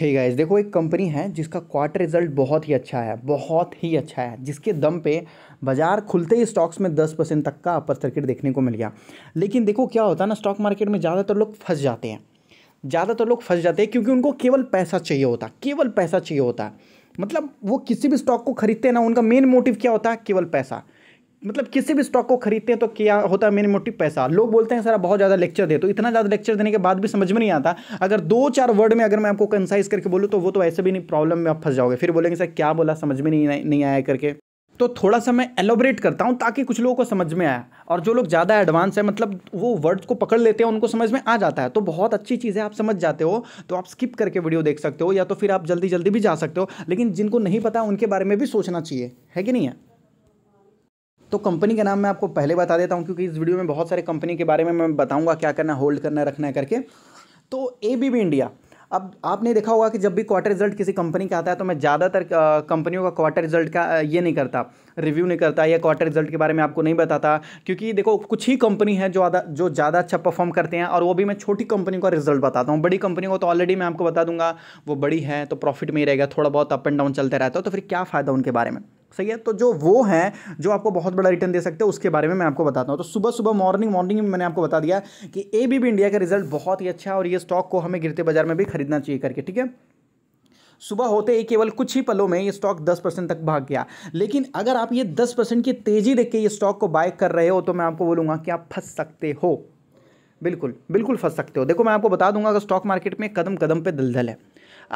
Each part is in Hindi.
हे गाइस देखो एक कंपनी है जिसका क्वार्टर रिजल्ट बहुत ही अच्छा है बहुत ही अच्छा है जिसके दम पे बाजार खुलते ही स्टॉक्स में 10 परसेंट तक का अपर सर्किट देखने को मिल गया लेकिन देखो क्या होता है ना स्टॉक मार्केट में ज़्यादातर लोग फंस जाते हैं ज़्यादातर लोग फंस जाते हैं क्योंकि उनको केवल पैसा चाहिए होता केवल पैसा चाहिए होता है मतलब वो किसी भी स्टॉक को खरीदते हैं ना उनका मेन मोटिव क्या होता है केवल पैसा मतलब किसी भी स्टॉक को खरीदते हैं तो क्या होता है मेन मोटिव पैसा लोग बोलते हैं सर आप बहुत ज़्यादा लेक्चर दे तो इतना ज़्यादा लेक्चर देने के बाद भी समझ में नहीं आता अगर दो चार वर्ड में अगर मैं आपको कंसाइज करके बोलूँ तो वो तो ऐसे भी नहीं प्रॉब्लम में आप फंस जाओगे फिर बोलेंगे सर क्या बोला समझ में नहीं नहीं आया करके तो थोड़ा सा मैं एलोबरेट करता हूँ ताकि कुछ लोगों को समझ में आया और जो लोग ज़्यादा एडवांस है मतलब वो वर्ड्स को पकड़ लेते हैं उनको समझ में आ जाता है तो बहुत अच्छी चीज़ है आप समझ जाते हो तो आप स्किप करके वीडियो देख सकते हो या तो फिर आप जल्दी जल्दी भी जा सकते हो लेकिन जिनको नहीं पता उनके बारे में भी सोचना चाहिए है कि नहीं है तो कंपनी का नाम मैं आपको पहले बता देता हूँ क्योंकि इस वीडियो में बहुत सारे कंपनी के बारे में मैं बताऊँगा क्या करना होल्ड करना रखना है करके तो ए बी बी इंडिया अब आपने देखा होगा कि जब भी क्वार्टर रिजल्ट किसी कंपनी का आता है तो मैं ज़्यादातर कंपनियों का क्वार्टर रिजल्ट का ये नहीं करता रिव्यू नहीं करता या क्वार्टर रिजल्ट के बारे में आपको नहीं बताता क्योंकि देखो कुछ ही कंपनी है जो आदा जो ज़्यादा अच्छा परफॉर्म करते हैं और वो भी मैं छोटी कंपनी का रिजल्ट बताता हूँ बड़ी कंपनी को तो ऑलरेडी मैं आपको बता दूंगा वो बड़ी है तो प्रॉफिट में ही रहेगा थोड़ा बहुत अप एंड डाउन चलते रहता है तो फिर क्या फ़ायदा उनके बारे में सही है तो जो वो हैं जो आपको बहुत बड़ा रिटर्न दे सकते हैं उसके बारे में मैं आपको बताता हूँ तो सुबह सुबह मॉर्निंग मॉर्निंग में मैंने आपको बता दिया कि ए बी इंडिया का रिजल्ट बहुत ही अच्छा है और ये स्टॉक को हमें गिरते बाजार में भी खरीदना चाहिए करके ठीक है सुबह होते ही केवल कुछ ही पलों में ये स्टॉक 10 परसेंट तक भाग गया लेकिन अगर आप ये 10 परसेंट की तेज़ी देख के ये स्टॉक को बाय कर रहे हो तो मैं आपको बोलूँगा कि आप फंस सकते हो बिल्कुल बिल्कुल फंस सकते हो देखो मैं आपको बता दूंगा अगर स्टॉक मार्केट में कदम कदम पे दलदल है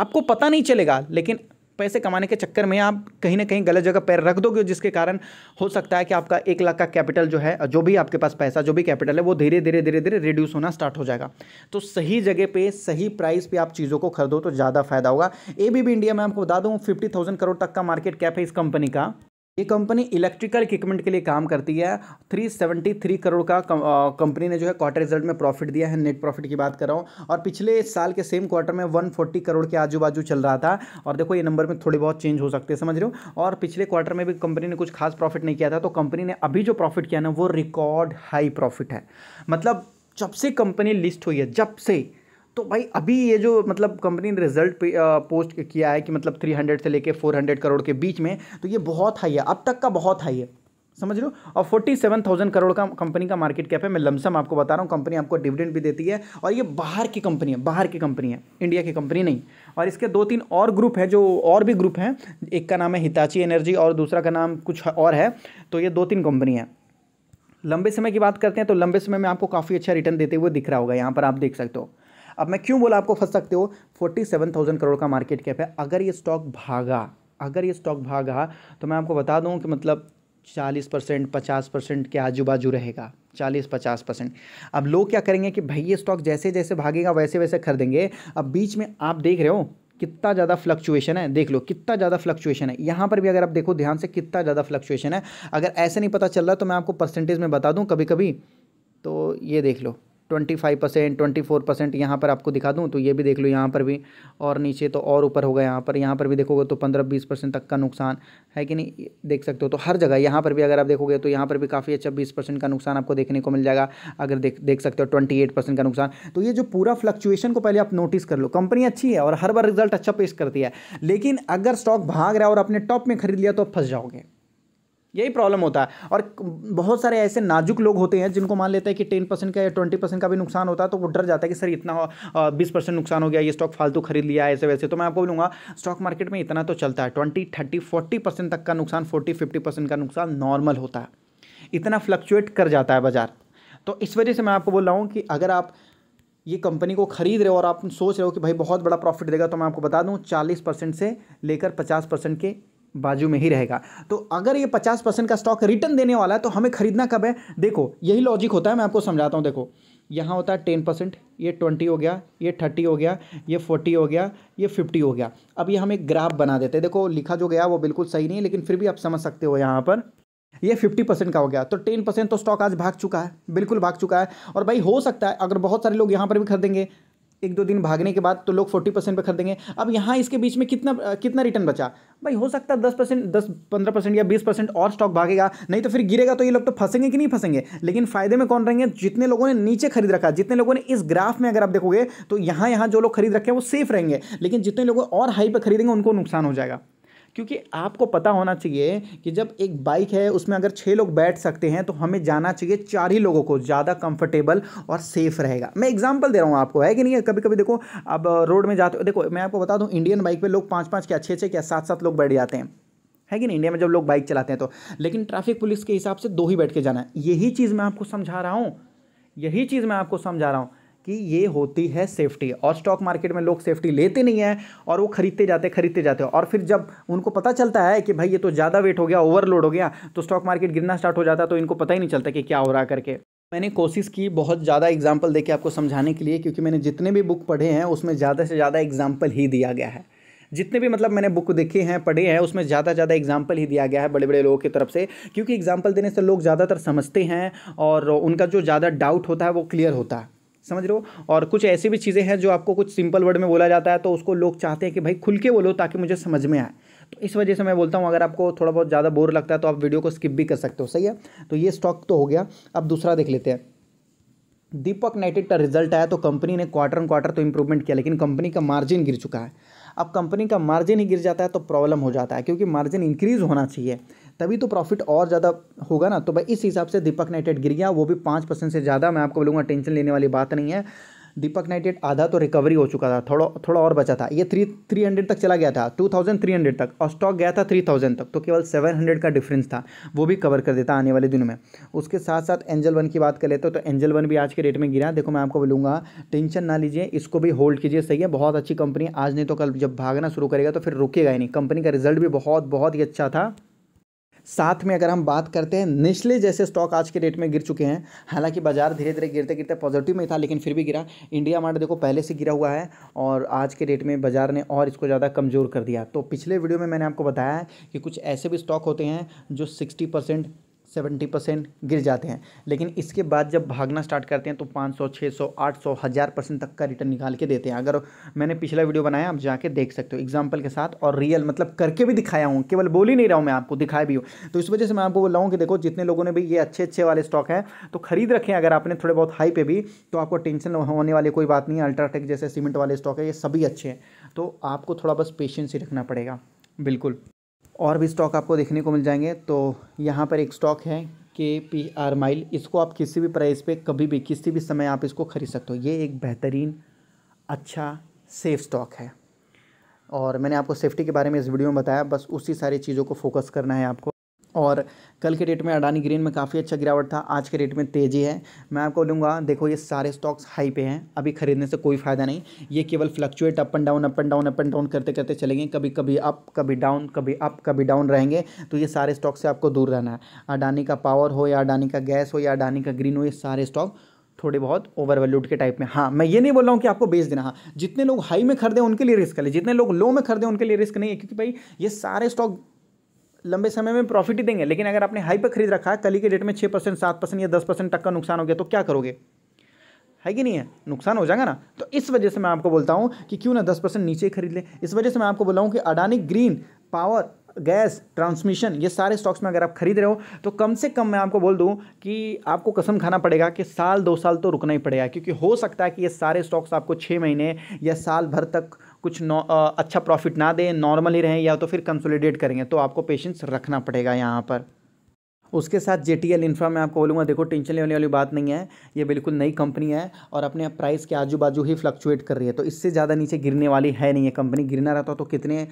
आपको पता नहीं चलेगा लेकिन पैसे कमाने के चक्कर में आप कहीं ना कहीं गलत जगह पैर रख दोगे जिसके कारण हो सकता है कि आपका एक लाख का कैपिटल जो है जो भी आपके पास पैसा जो भी कैपिटल है वो धीरे धीरे धीरे धीरे रिड्यूस होना स्टार्ट हो जाएगा तो सही जगह पे सही प्राइस पे आप चीज़ों को खरीदो तो ज़्यादा फायदा होगा ए इंडिया में आपको बता दूँ फिफ्टी करोड़ तक का मार्केट कैप है इस कंपनी का ये कंपनी इलेक्ट्रिकल इक्विपमेंट के लिए काम करती है 373 करोड़ का कंपनी ने जो है क्वार्टर रिजल्ट में प्रॉफिट दिया है नेट प्रॉफिट की बात कर रहा हूँ और पिछले साल के सेम क्वार्टर में 140 करोड़ के आजू बाजू चल रहा था और देखो ये नंबर में थोड़ी बहुत चेंज हो सकते हैं समझ रहे हो और पिछले क्वार्टर में भी कंपनी ने कुछ खास प्रॉफिट नहीं किया था तो कंपनी ने अभी जो प्रॉफिट किया ना वो रिकॉर्ड हाई प्रॉफिट है मतलब जब से कंपनी लिस्ट हुई है जब से तो भाई अभी ये जो मतलब कंपनी ने रिजल्ट पोस्ट किया है कि मतलब 300 से लेके 400 करोड़ के बीच में तो ये बहुत हाई है अब तक का बहुत हाई है समझ लो और फोर्टी सेवन थाउजेंड करोड़ का कंपनी का मार्केट कैप है मैं लमसम आपको बता रहा हूँ कंपनी आपको डिविडेंड भी देती है और ये बाहर की कंपनी है बाहर की कंपनी है इंडिया की कंपनी नहीं और इसके दो तीन और ग्रुप हैं जो और भी ग्रुप हैं एक का नाम है हिताची एनर्जी और दूसरा का नाम कुछ और है तो ये दो तीन कंपनी है लंबे समय की बात करते हैं तो लंबे समय में आपको काफ़ी अच्छा रिटर्न देते हुए दिख रहा होगा यहाँ पर आप देख सकते हो अब मैं क्यों बोला आपको फंस सकते हो फोर्टी सेवन थाउजेंड करोड़ का मार्केट कैप है अगर ये स्टॉक भागा अगर ये स्टॉक भागा तो मैं आपको बता दूं कि मतलब चालीस परसेंट पचास परसेंट के आजू बाजू रहेगा चालीस पचास परसेंट अब लोग क्या करेंगे कि भाई ये स्टॉक जैसे जैसे भागेगा वैसे वैसे खरीदेंगे अब बीच में आप देख रहे हो कितना ज़्यादा फ्लक्चुएशन है देख लो कितना ज़्यादा फ्लक्चुएशन है यहाँ पर भी अगर आप देखो ध्यान से कितना ज़्यादा फ्लक्चुएशन है अगर ऐसे नहीं पता चल रहा तो मैं आपको परसेंटेज में बता दूँ कभी कभी तो ये देख लो twenty five percent twenty four percent यहाँ पर आपको दिखा दूँ तो ये भी देख लो यहाँ पर भी और नीचे तो और ऊपर होगा यहाँ पर यहाँ पर भी देखोगे तो पंद्रह बीस परसेंट तक का नुकसान है कि नहीं देख सकते हो तो हर जगह यहाँ पर भी अगर आप देखोगे तो यहाँ पर भी काफ़ी अच्छा बीस परसेंट का नुकसान आपको देखने को मिल जाएगा अगर देख देख सकते हो ट्वेंटी एट परसेंट का नुकसान तो ये जो पूरा फ्लक्चुएशन को पहले आप नोटिस कर लो कंपनी अच्छी है और हर बार रिजल्ट अच्छा पेश करती है लेकिन अगर स्टॉक भाग रहा है और अपने टॉप में खरीद लिया तो आप फंस जाओगे यही प्रॉब्लम होता है और बहुत सारे ऐसे नाजुक लोग होते हैं जिनको मान लेते हैं कि टेन परसेंट का या ट्वेंटी परसेंट का भी नुकसान होता है तो वो डर जाता है कि सर इतना बीस परसेंट नुकसान हो गया ये स्टॉक फालतू खरीद लिया ऐसे वैसे तो मैं आपको बोलूँगा स्टॉक मार्केट में इतना तो चलता है ट्वेंटी थर्टी फोर्टी परसेंट तक का नुकसान फोर्टी फिफ्टी परसेंट का नुकसान नॉर्मल होता है इतना फ्लक्चुएट कर जाता है बाजार तो इस वजह से मैं आपको बोल रहा हूँ कि अगर आप ये कंपनी को खरीद रहे हो और आप सोच रहे हो कि भाई बहुत बड़ा प्रॉफिट देगा तो मैं आपको बता दूँ चालीस परसेंट से लेकर पचास परसेंट के बाजू में ही रहेगा तो अगर ये पचास परसेंट का स्टॉक रिटर्न देने वाला है तो हमें खरीदना कब है देखो यही लॉजिक होता है मैं आपको समझाता हूँ देखो यहाँ होता है टेन परसेंट ये ट्वेंटी हो गया ये थर्टी हो गया ये फोर्टी हो गया ये फिफ्टी हो गया अब ये हम एक ग्राफ बना देते हैं देखो लिखा जो गया वो बिल्कुल सही नहीं है लेकिन फिर भी आप समझ सकते हो यहाँ पर ये फिफ्टी परसेंट का हो गया तो टेन परसेंट तो स्टॉक आज भाग चुका है बिल्कुल भाग चुका है और भाई हो सकता है अगर बहुत सारे लोग यहाँ पर भी खरीदेंगे एक दो दिन भागने के बाद तो लोग फोर्टी परसेंट पर खरीदेंगे अब यहाँ इसके बीच में कितना कितना रिटर्न बचा भाई हो सकता है दस परसेंट दस पंद्रह परसेंट या बीस परसेंट और स्टॉक भागेगा नहीं तो फिर गिरेगा तो ये लोग तो फंसेंगे कि नहीं फंसेंगे लेकिन फायदे में कौन रहेंगे जितने लोगों ने नीचे खरीद रखा जितने लोगों ने इस ग्राफ में अगर आप देखोगे तो यहाँ यहाँ जो लोग खरीद रखे हैं वो सेफ रहेंगे लेकिन जितने लोग और हाई पर खरीदेंगे उनको नुकसान हो जाएगा क्योंकि आपको पता होना चाहिए कि जब एक बाइक है उसमें अगर छः लोग बैठ सकते हैं तो हमें जाना चाहिए चार ही लोगों को ज़्यादा कंफर्टेबल और सेफ रहेगा मैं एग्जाम्पल दे रहा हूँ आपको है कि नहीं कभी कभी देखो अब रोड में जाते हो देखो मैं आपको बता दूँ इंडियन बाइक पर लोग पाँच पाँच क्या छः छः क्या सात सात लोग बैठ जाते हैं है कि नहीं इंडिया में जब लोग बाइक चलाते हैं तो लेकिन ट्रैफिक पुलिस के हिसाब से दो ही बैठ के जाना है यही चीज़ मैं आपको समझा रहा हूँ यही चीज़ मैं आपको समझा रहा हूँ कि ये होती है सेफ्टी और स्टॉक मार्केट में लोग सेफ्टी लेते नहीं हैं और वो खरीदते जाते खरीदते जाते हैं और फिर जब उनको पता चलता है कि भाई ये तो ज़्यादा वेट हो गया ओवरलोड हो गया तो स्टॉक मार्केट गिरना स्टार्ट हो जाता है तो इनको पता ही नहीं चलता कि क्या हो रहा करके मैंने कोशिश की बहुत ज़्यादा एग्जाम्पल देके आपको समझाने के लिए क्योंकि मैंने जितने भी बुक पढ़े हैं उसमें ज़्यादा से ज़्यादा एग्जाम्पल ही दिया गया है जितने भी मतलब मैंने बुक देखे हैं पढ़े हैं उसमें ज़्यादा ज़्यादा एग्जाम्पल ही दिया गया है बड़े बड़े लोगों की तरफ से क्योंकि एग्जाम्पल देने से लोग ज़्यादातर समझते हैं और उनका जो ज़्यादा डाउट होता है वो क्लियर होता है समझ रहे हो और कुछ ऐसी भी चीज़ें हैं जो आपको कुछ सिंपल वर्ड में बोला जाता है तो उसको लोग चाहते हैं कि भाई खुल के बोलो ताकि मुझे समझ में आए तो इस वजह से मैं बोलता हूँ अगर आपको थोड़ा बहुत ज़्यादा बोर लगता है तो आप वीडियो को स्किप भी कर सकते हो सही है तो ये स्टॉक तो हो गया अब दूसरा देख लेते हैं दीपक नाइटेड का रिजल्ट आया तो कंपनी ने क्वार्टर एंड क्वार्टर तो इंप्रूवमेंट किया लेकिन कंपनी का मार्जिन गिर चुका है अब कंपनी का मार्जिन ही गिर जाता है तो प्रॉब्लम हो जाता है क्योंकि मार्जिन इंक्रीज़ होना चाहिए तभी तो प्रॉफिट और ज़्यादा होगा ना तो भाई इस हिसाब से दीपक नाइटेड गिर गया वो भी पाँच परसेंट से ज़्यादा मैं आपको बोलूँगा टेंशन लेने वाली बात नहीं है दीपक नाइटेड आधा तो रिकवरी हो चुका था थोड़ा थोड़ा और बचा था ये थ्री थ्री हंड्रेड तक चला गया था टू थाउजेंड थ्री हंड्रेड तक और स्टॉक गया था थ्री थाउजेंड तक तो केवल सेवन हंड्रेड का डिफरेंस था वो भी कवर कर देता आने वाले दिनों में उसके साथ साथ एंजल वन की बात कर लेते हो तो एंजल वन भी आज के रेट में गिरा देखो मैं आपको बोलूँगा टेंशन ना लीजिए इसको भी होल्ड कीजिए सही है बहुत अच्छी कंपनी आज नहीं तो कल जब भागना शुरू करेगा तो फिर रुकेगा ही नहीं कंपनी का रिजल्ट भी बहुत बहुत ही अच्छा था साथ में अगर हम बात करते हैं निचले जैसे स्टॉक आज के डेट में गिर चुके हैं हालांकि बाजार धीरे धीरे गिरते गिरते पॉजिटिव में था लेकिन फिर भी गिरा इंडिया मार्ट देखो पहले से गिरा हुआ है और आज के डेट में बाजार ने और इसको ज़्यादा कमज़ोर कर दिया तो पिछले वीडियो में मैंने आपको बताया कि कुछ ऐसे भी स्टॉक होते हैं जो सिक्सटी परसेंट सेवेंटी परसेंट गिर जाते हैं लेकिन इसके बाद जब भागना स्टार्ट करते हैं तो पाँच सौ छः सौ आठ सौ हज़ार परसेंट तक का रिटर्न निकाल के देते हैं अगर मैंने पिछला वीडियो बनाया आप जाके देख सकते हो एग्जाम्पल के साथ और रियल मतलब करके भी दिखाया हूँ केवल बोल ही नहीं रहा हूँ मैं आपको दिखाया भी हूँ तो इस वजह से मैं आपको बोल रहा हूँ कि देखो जितने लोगों ने भी ये अच्छे अच्छे वाले स्टॉक हैं तो खरीद रखे अगर आपने थोड़े बहुत हाई पे भी तो आपको टेंशन होने वाली कोई बात नहीं है अल्ट्राटेक जैसे सीमेंट वाले स्टॉक है ये सभी अच्छे हैं तो आपको थोड़ा बस पेशेंस ही रखना पड़ेगा बिल्कुल और भी स्टॉक आपको देखने को मिल जाएंगे तो यहाँ पर एक स्टॉक है के पी आर माइल इसको आप किसी भी प्राइस पे कभी भी किसी भी समय आप इसको ख़रीद सकते हो ये एक बेहतरीन अच्छा सेफ स्टॉक है और मैंने आपको सेफ्टी के बारे में इस वीडियो में बताया बस उसी सारी चीज़ों को फोकस करना है आपको और कल के डेट में अडानी ग्रीन में काफ़ी अच्छा गिरावट था आज के डेट में तेज़ी है मैं आपको बोलूँगा देखो ये सारे स्टॉक्स हाई पे हैं अभी खरीदने से कोई फ़ायदा नहीं ये केवल fluctuate up and down up and down up and down करते करते चलेंगे कभी कभी अप कभी डाउन कभी अप कभी डाउन रहेंगे तो ये सारे स्टॉक से आपको दूर रहना है अडानी का पावर हो या अडानी का गैस हो या अडानी का ग्रीन हो ये सारे स्टॉक थोड़े बहुत ओवर वैल्यूड के टाइप में हाँ मैं ये नहीं बोल रहा हूँ कि आपको बेच देना हाँ जितने लोग हाई में खरीदें उनके लिए रिस्क है जितने लोग लो में खरीदें उनके लिए रिस्क नहीं है क्योंकि भाई ये सारे स्टॉक लंबे समय में प्रॉफिट ही देंगे लेकिन अगर आपने हाई पर खरीद रखा है कल के डेट में छः परसेंट सात परसेंट या दस परसेंट तक का नुकसान हो गया तो क्या करोगे है कि नहीं है नुकसान हो जाएगा ना तो इस वजह से मैं आपको बोलता हूँ कि क्यों ना दस परसेंट नीचे खरीद ले इस वजह से मैं आपको बोला हूँ कि Adani green power gas transmission ये सारे स्टॉक्स में अगर आप खरीद रहे हो तो कम से कम मैं आपको बोल दूं कि आपको कसम खाना पड़ेगा कि साल दो साल तो रुकना ही पड़ेगा क्योंकि हो सकता है कि ये सारे स्टॉक्स आपको छः महीने या साल भर तक कुछ अच्छा प्रॉफिट ना दें नॉर्मली रहें या तो फिर कंसोलिडेट करेंगे तो आपको पेशेंस रखना पड़ेगा यहाँ पर उसके साथ जे टी एल इन्फ्रा में आपको बोलूँगा देखो टेंशन लेने वाली बात नहीं है ये बिल्कुल नई कंपनी है और अपने प्राइस के आजू बाजू ही फ्लक्चुएट कर रही है तो इससे ज़्यादा नीचे गिरने वाली है नहीं है कंपनी गिरना रहता तो कितने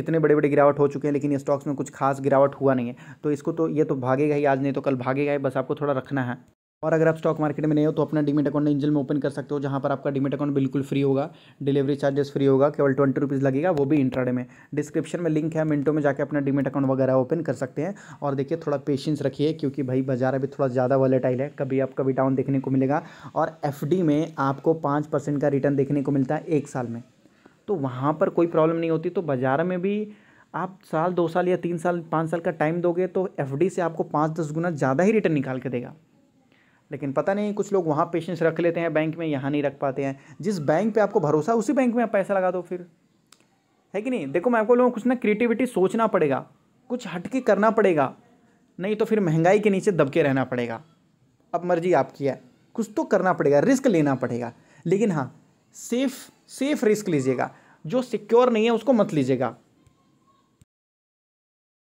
कितने बड़े बड़े गिरावट हो चुके हैं लेकिन स्टॉक्स में कुछ खास गिरावट हुआ नहीं है तो इसको तो ये तो भागेगा ही आज नहीं तो कल भागेगा ही बस आपको थोड़ा रखना है और अगर आप स्टॉक मार्केट में नहीं हो तो अपना डिमिट अकाउंट एंजल में ओपन कर सकते हो जहाँ पर आपका डिमिट अकाउंट बिल्कुल फ्री होगा डिलीवरी चार्जेस फ्री होगा केवल ट्वेंटी रुपीज़ लगेगा वो भी इंट्राडे में डिस्क्रिप्शन में लिंक है मिनटों में जाकर अपना डिमिट अकाउंट वगैरह ओपन कर सकते हैं और देखिए थोड़ा पेशेंस रखिए क्योंकि भाई बाजार अभी थोड़ा ज़्यादा वॉलेटाइल है कभी आप कभी डाउन देखने को मिलेगा और एफ में आपको पाँच का रिटर्न देखने को मिलता है एक साल में तो वहाँ पर कोई प्रॉब्लम नहीं होती तो बाजार में भी आप साल दो साल या तीन साल पाँच साल का टाइम दोगे तो एफ से आपको पाँच दस गुना ज़्यादा ही रिटर्न निकाल के देगा लेकिन पता नहीं कुछ लोग वहाँ पेशेंस रख लेते हैं बैंक में यहाँ नहीं रख पाते हैं जिस बैंक पे आपको भरोसा उसी बैंक में आप पैसा लगा दो फिर है कि नहीं देखो मैं आपको लोगों कुछ ना क्रिएटिविटी सोचना पड़ेगा कुछ हटके करना पड़ेगा नहीं तो फिर महंगाई के नीचे दबके रहना पड़ेगा अब मर्जी आपकी है कुछ तो करना पड़ेगा रिस्क लेना पड़ेगा लेकिन हाँ सेफ सेफ रिस्क लीजिएगा जो सिक्योर नहीं है उसको मत लीजिएगा